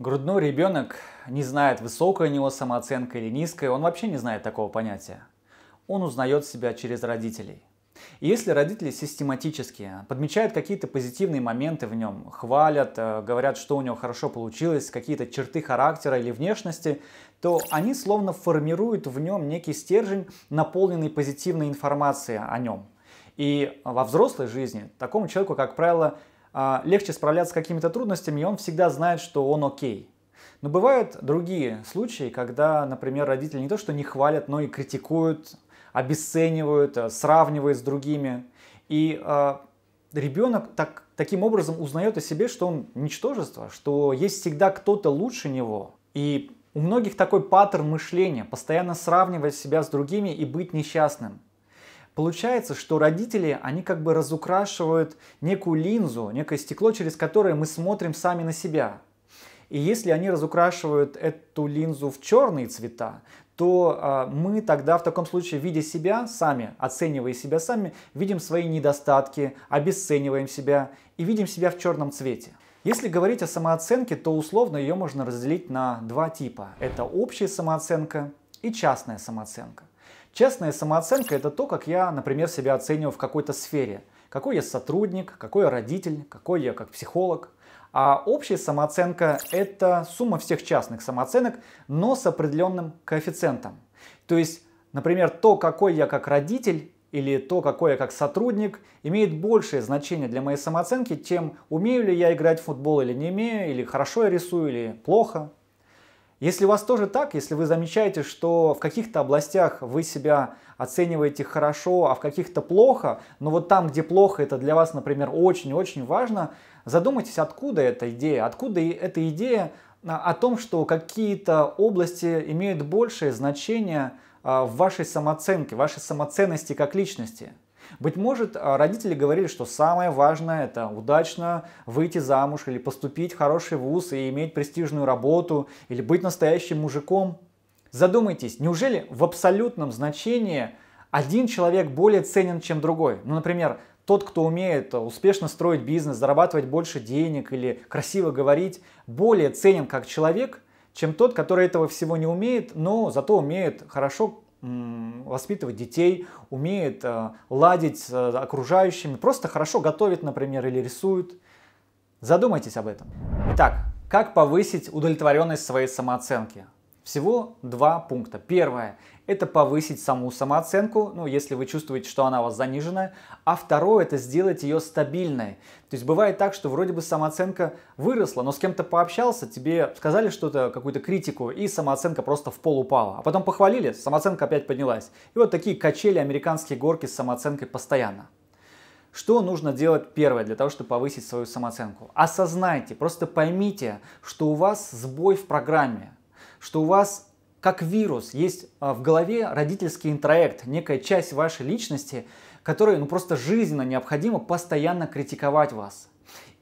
Грудной ребенок не знает, высокая у него самооценка или низкая, он вообще не знает такого понятия. Он узнает себя через родителей. И если родители систематически подмечают какие-то позитивные моменты в нем, хвалят, э, говорят, что у него хорошо получилось, какие-то черты характера или внешности, то они словно формируют в нем некий стержень, наполненный позитивной информацией о нем. И во взрослой жизни такому человеку, как правило, а, легче справляться с какими-то трудностями, и он всегда знает, что он окей. Но бывают другие случаи, когда, например, родители не то что не хвалят, но и критикуют, обесценивают, э, сравнивают с другими. И э, ребенок так, таким образом узнает о себе, что он ничтожество, что есть всегда кто-то лучше него. И у многих такой паттерн мышления, постоянно сравнивать себя с другими и быть несчастным. Получается, что родители, они как бы разукрашивают некую линзу, некое стекло, через которое мы смотрим сами на себя. И если они разукрашивают эту линзу в черные цвета, то э, мы тогда в таком случае, видя себя сами, оценивая себя сами, видим свои недостатки, обесцениваем себя и видим себя в черном цвете. Если говорить о самооценке, то условно ее можно разделить на два типа. Это общая самооценка и частная самооценка. Честная самооценка – это то, как я, например, себя оцениваю в какой-то сфере. Какой я сотрудник, какой я родитель, какой я как психолог. А общая самооценка – это сумма всех частных самооценок, но с определенным коэффициентом. То есть, например, то, какой я как родитель, или то, какой я как сотрудник, имеет большее значение для моей самооценки, чем умею ли я играть в футбол или не имею, или хорошо я рисую, или плохо. Если у вас тоже так, если вы замечаете, что в каких-то областях вы себя оцениваете хорошо, а в каких-то плохо, но вот там, где плохо, это для вас, например, очень-очень важно, задумайтесь, откуда эта идея, откуда эта идея а, о том, что какие-то области имеют большее значение а, в вашей самооценке, вашей самоценности как личности. Быть может, а, родители говорили, что самое важное это удачно выйти замуж или поступить в хороший вуз и иметь престижную работу или быть настоящим мужиком. Задумайтесь, неужели в абсолютном значении один человек более ценен, чем другой? Ну, например, тот, кто умеет а, успешно строить бизнес, зарабатывать больше денег или красиво говорить, более ценен как человек, чем тот, который этого всего не умеет, но зато умеет хорошо воспитывать детей, умеет э, ладить с э, окружающими, просто хорошо готовит, например, или рисует. Задумайтесь об этом. Итак, как повысить удовлетворенность своей самооценки? Всего два пункта. Первое – это повысить саму самооценку, ну, если вы чувствуете, что она у вас занижена. А второе – это сделать ее стабильной. То есть бывает так, что вроде бы самооценка выросла, но с кем-то пообщался, тебе сказали что-то, какую-то критику, и самооценка просто в пол упала. А потом похвалили, самооценка опять поднялась. И вот такие качели, американские горки с самооценкой постоянно. Что нужно делать первое для того, чтобы повысить свою самооценку? Осознайте, просто поймите, что у вас сбой в программе что у вас как вирус есть а, в голове родительский интроект, некая часть вашей личности, которой ну, просто жизненно необходимо постоянно критиковать вас.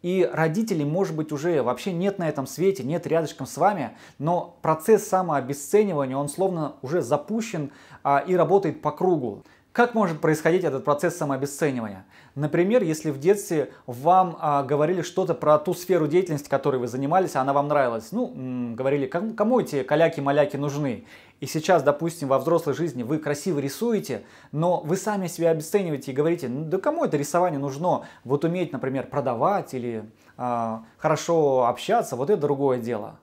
И родителей, может быть, уже вообще нет на этом свете, нет рядышком с вами, но процесс самообесценивания, он словно уже запущен а, и работает по кругу. Как может происходить этот процесс самообесценивания? Например, если в детстве вам а, говорили что-то про ту сферу деятельности, которой вы занимались, а она вам нравилась. Ну, м -м, говорили, кому, эти каляки-маляки нужны? И сейчас, допустим, во взрослой жизни вы красиво рисуете, но вы сами себя обесцениваете и говорите, ну, да кому это рисование нужно? Вот уметь, например, продавать или а, хорошо общаться, вот это другое дело.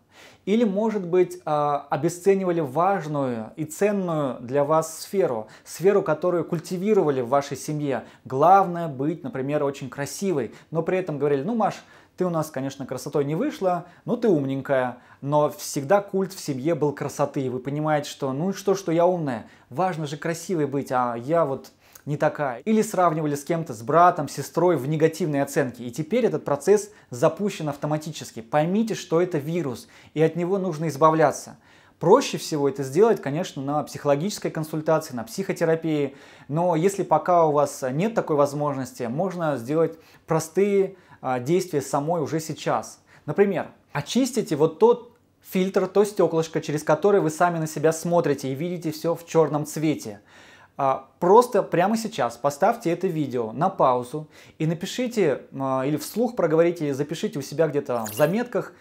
Или, может быть, а, обесценивали важную и ценную для вас сферу, сферу, которую культивировали в вашей семье. Главное быть, например, очень красивой, но при этом говорили, ну, Маш, ты у нас, конечно, красотой не вышла, но ты умненькая. Но всегда культ в семье был красоты. Вы понимаете, что ну что, что я умная. Важно же красивой быть, а я вот не такая. Или сравнивали с кем-то, с братом, сестрой в негативной оценке. И теперь этот процесс запущен автоматически. Поймите, что это вирус, и от него нужно избавляться. Проще всего это сделать, конечно, на психологической консультации, на психотерапии. Но если пока у вас нет такой возможности, можно сделать простые а, действия самой уже сейчас. Например, очистите вот тот фильтр, то стеклышко, через которое вы сами на себя смотрите и видите все в черном цвете. А, просто прямо сейчас поставьте это видео на паузу и напишите, а, или вслух проговорите, или запишите у себя где-то в заметках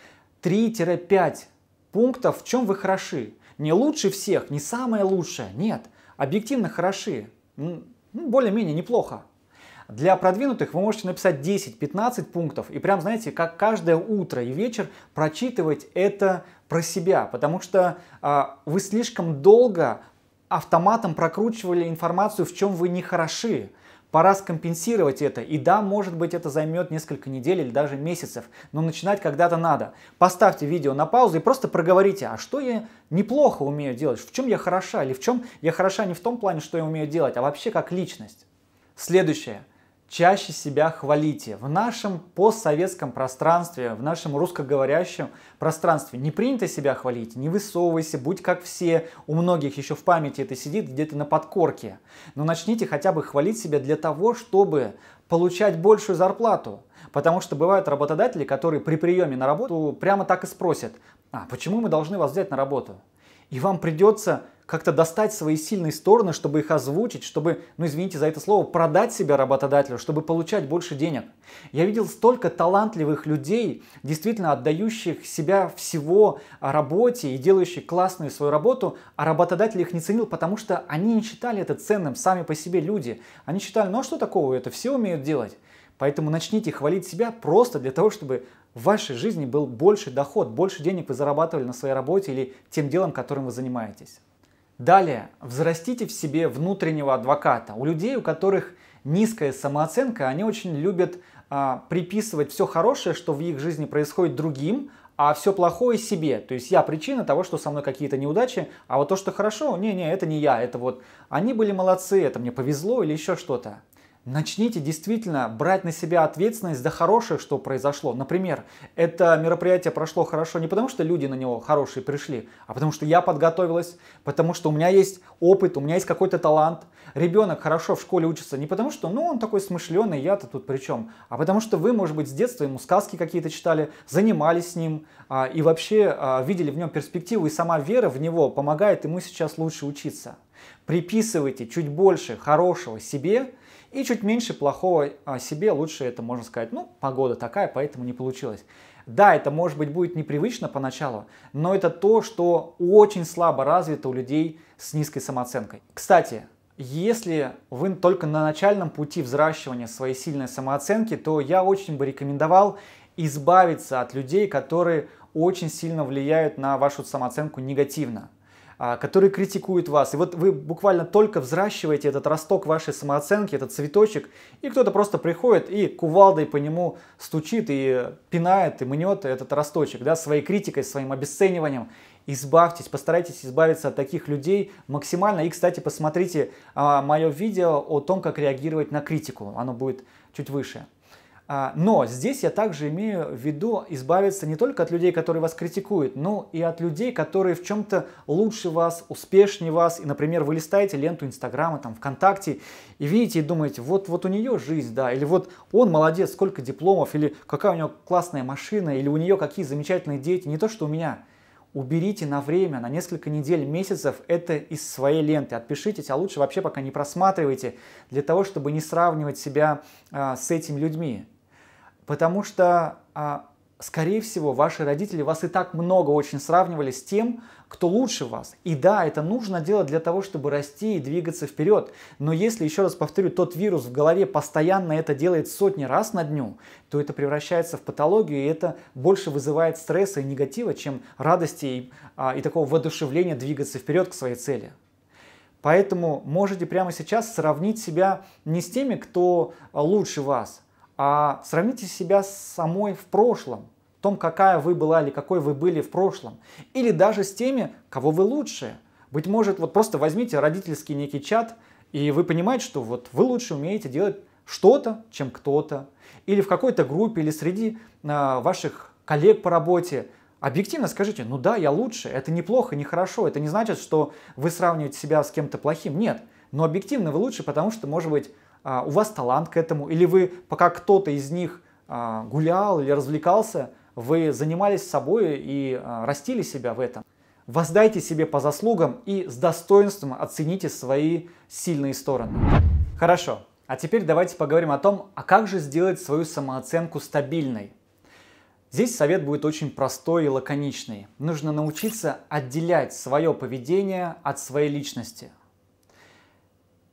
3-5 пунктов, в чем вы хороши. Не лучше всех, не самое лучшее, нет. Объективно хороши, ну, более-менее неплохо. Для продвинутых вы можете написать 10-15 пунктов и прям, знаете, как каждое утро и вечер прочитывать это про себя, потому что э, вы слишком долго автоматом прокручивали информацию, в чем вы не хороши. Пора скомпенсировать это. И да, может быть, это займет несколько недель или даже месяцев, но начинать когда-то надо. Поставьте видео на паузу и просто проговорите, а что я неплохо умею делать, в чем я хороша, или в чем я хороша не в том плане, что я умею делать, а вообще как личность. Следующее чаще себя хвалите. В нашем постсоветском пространстве, в нашем русскоговорящем пространстве не принято себя хвалить, не высовывайся, будь как все. У многих еще в памяти это сидит где-то на подкорке. Но начните хотя бы хвалить себя для того, чтобы получать большую зарплату. Потому что бывают работодатели, которые при приеме на работу прямо так и спросят, а почему мы должны вас взять на работу? И вам придется как-то достать свои сильные стороны, чтобы их озвучить, чтобы, ну извините за это слово, продать себя работодателю, чтобы получать больше денег. Я видел столько талантливых людей, действительно отдающих себя всего работе и делающих классную свою работу, а работодатель их не ценил, потому что они не считали это ценным сами по себе люди. Они считали, ну а что такого, это все умеют делать. Поэтому начните хвалить себя просто для того, чтобы в вашей жизни был больше доход, больше денег вы зарабатывали на своей работе или тем делом, которым вы занимаетесь. Далее, взрастите в себе внутреннего адвоката. У людей, у которых низкая самооценка, они очень любят а, приписывать все хорошее, что в их жизни происходит другим, а все плохое себе. То есть я причина того, что со мной какие-то неудачи, а вот то, что хорошо, не-не, это не я, это вот они были молодцы, это мне повезло или еще что-то. Начните действительно брать на себя ответственность за хорошее, что произошло. Например, это мероприятие прошло хорошо не потому, что люди на него хорошие пришли, а потому что я подготовилась, потому что у меня есть опыт, у меня есть какой-то талант. Ребенок хорошо в школе учится не потому, что ну он такой смышленый, я-то тут при чем, а потому что вы, может быть, с детства ему сказки какие-то читали, занимались с ним а, и вообще а, видели в нем перспективу, и сама вера в него помогает ему сейчас лучше учиться. Приписывайте чуть больше хорошего себе – и чуть меньше плохого о себе, лучше это можно сказать, ну, погода такая, поэтому не получилось. Да, это может быть будет непривычно поначалу, но это то, что очень слабо развито у людей с низкой самооценкой. Кстати, если вы только на начальном пути взращивания своей сильной самооценки, то я очень бы рекомендовал избавиться от людей, которые очень сильно влияют на вашу самооценку негативно. А, которые критикуют вас. И вот вы буквально только взращиваете этот росток вашей самооценки, этот цветочек, и кто-то просто приходит и кувалдой по нему стучит и пинает и мнет этот росточек, да, своей критикой, своим обесцениванием. Избавьтесь, постарайтесь избавиться от таких людей максимально. И, кстати, посмотрите а, мое видео о том, как реагировать на критику. Оно будет чуть выше. А, но здесь я также имею в виду избавиться не только от людей, которые вас критикуют, но и от людей, которые в чем-то лучше вас, успешнее вас. И, например, вы листаете ленту Инстаграма, там, ВКонтакте, и видите и думаете, вот, вот у нее жизнь, да, или вот он молодец, сколько дипломов, или какая у него классная машина, или у нее какие замечательные дети, не то, что у меня. Уберите на время, на несколько недель, месяцев это из своей ленты. Отпишитесь, а лучше вообще пока не просматривайте, для того, чтобы не сравнивать себя э, с этими людьми. Потому что, а, скорее всего, ваши родители вас и так много очень сравнивали с тем, кто лучше вас. И да, это нужно делать для того, чтобы расти и двигаться вперед. Но если, еще раз повторю, тот вирус в голове постоянно это делает сотни раз на дню, то это превращается в патологию, и это больше вызывает стресса и негатива, чем радости и, а, и такого воодушевления двигаться вперед к своей цели. Поэтому можете прямо сейчас сравнить себя не с теми, кто а, лучше вас, а сравните себя с самой в прошлом, в том, какая вы была или какой вы были в прошлом, или даже с теми, кого вы лучше. Быть может, вот просто возьмите родительский некий чат, и вы понимаете, что вот вы лучше умеете делать что-то, чем кто-то. Или в какой-то группе, или среди э, ваших коллег по работе. Объективно скажите, ну да, я лучше, это неплохо, нехорошо, это не значит, что вы сравниваете себя с кем-то плохим, нет. Но объективно вы лучше, потому что, может быть, а, у вас талант к этому, или вы, пока кто-то из них а, гулял или развлекался, вы занимались собой и а, растили себя в этом. Воздайте себе по заслугам и с достоинством оцените свои сильные стороны. Хорошо, а теперь давайте поговорим о том, а как же сделать свою самооценку стабильной. Здесь совет будет очень простой и лаконичный. Нужно научиться отделять свое поведение от своей личности.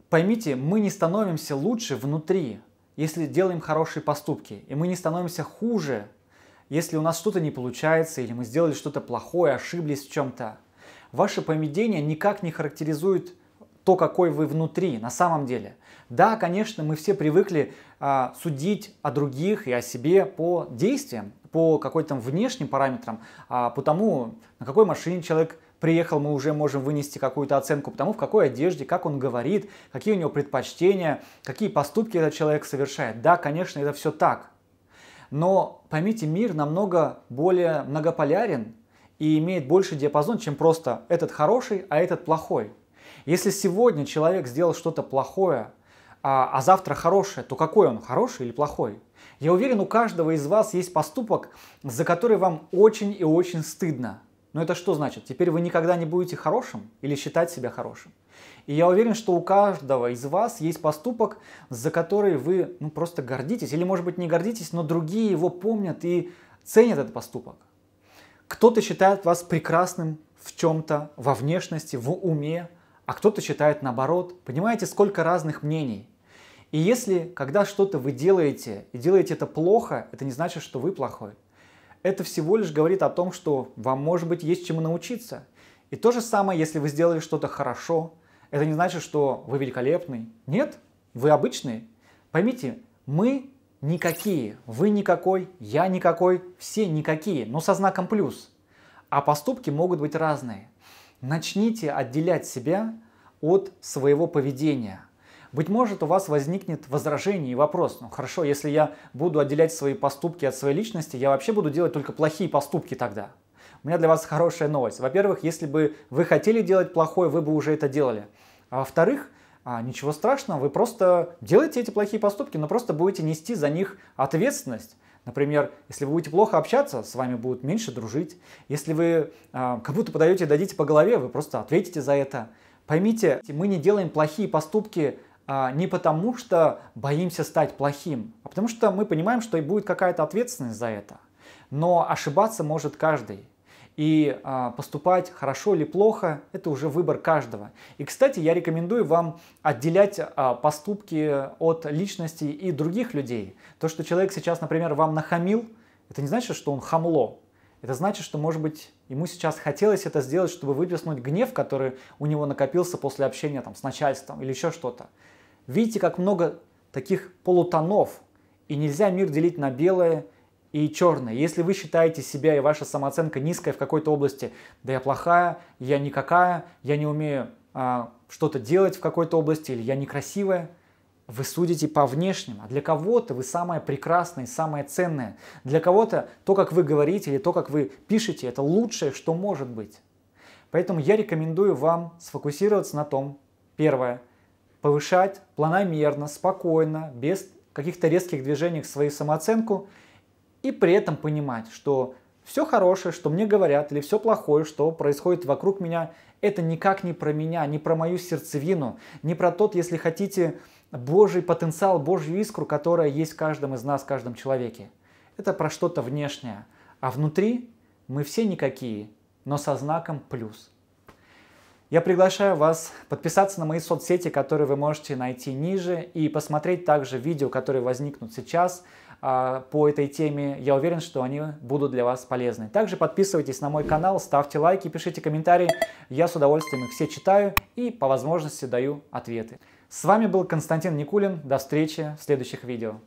Поймите, мы не становимся лучше внутри, если делаем хорошие поступки, и мы не становимся хуже, если у нас что-то не получается, или мы сделали что-то плохое, ошиблись в чем-то. Ваше поведение никак не характеризует то, какой вы внутри на самом деле. Да, конечно, мы все привыкли а, судить о других и о себе по действиям, по какой-то внешним параметрам, а, по тому, на какой машине человек приехал, мы уже можем вынести какую-то оценку потому, в какой одежде, как он говорит, какие у него предпочтения, какие поступки этот человек совершает. Да, конечно, это все так. Но поймите, мир намного более многополярен и имеет больше диапазон, чем просто этот хороший, а этот плохой. Если сегодня человек сделал что-то плохое, а, а завтра хорошее, то какой он, хороший или плохой? Я уверен, у каждого из вас есть поступок, за который вам очень и очень стыдно – но это что значит? Теперь вы никогда не будете хорошим или считать себя хорошим? И я уверен, что у каждого из вас есть поступок, за который вы ну, просто гордитесь, или, может быть, не гордитесь, но другие его помнят и ценят этот поступок. Кто-то считает вас прекрасным в чем-то, во внешности, в уме, а кто-то считает наоборот. Понимаете, сколько разных мнений. И если, когда что-то вы делаете, и делаете это плохо, это не значит, что вы плохой это всего лишь говорит о том, что вам, может быть, есть чему научиться. И то же самое, если вы сделали что-то хорошо, это не значит, что вы великолепный. Нет, вы обычные. Поймите, мы никакие, вы никакой, я никакой, все никакие, но со знаком плюс. А поступки могут быть разные. Начните отделять себя от своего поведения – быть может, у вас возникнет возражение и вопрос, ну хорошо, если я буду отделять свои поступки от своей личности, я вообще буду делать только плохие поступки тогда. У меня для вас хорошая новость. Во-первых, если бы вы хотели делать плохое, вы бы уже это делали. А во-вторых, а, ничего страшного, вы просто делаете эти плохие поступки, но просто будете нести за них ответственность. Например, если вы будете плохо общаться, с вами будут меньше дружить. Если вы э, а, кому-то подаете и дадите по голове, вы просто ответите за это. Поймите, мы не делаем плохие поступки а, не потому, что боимся стать плохим, а потому что мы понимаем, что и будет какая-то ответственность за это. Но ошибаться может каждый. И а, поступать хорошо или плохо – это уже выбор каждого. И, кстати, я рекомендую вам отделять а, поступки от личности и других людей. То, что человек сейчас, например, вам нахамил, это не значит, что он хамло. Это значит, что, может быть, ему сейчас хотелось это сделать, чтобы выплеснуть гнев, который у него накопился после общения там, с начальством или еще что-то. Видите, как много таких полутонов, и нельзя мир делить на белое и черное. Если вы считаете себя и ваша самооценка низкая в какой-то области, да я плохая, я никакая, я не умею а, что-то делать в какой-то области, или я некрасивая, вы судите по внешнему. А для кого-то вы самое прекрасное, самое ценное. Для кого-то то, как вы говорите или то, как вы пишете, это лучшее, что может быть. Поэтому я рекомендую вам сфокусироваться на том, первое, повышать планомерно, спокойно, без каких-то резких движений свою самооценку и при этом понимать, что все хорошее, что мне говорят, или все плохое, что происходит вокруг меня, это никак не про меня, не про мою сердцевину, не про тот, если хотите, Божий потенциал, Божью искру, которая есть в каждом из нас, в каждом человеке. Это про что-то внешнее. А внутри мы все никакие, но со знаком плюс – я приглашаю вас подписаться на мои соцсети, которые вы можете найти ниже, и посмотреть также видео, которые возникнут сейчас э, по этой теме. Я уверен, что они будут для вас полезны. Также подписывайтесь на мой канал, ставьте лайки, пишите комментарии. Я с удовольствием их все читаю и по возможности даю ответы. С вами был Константин Никулин. До встречи в следующих видео.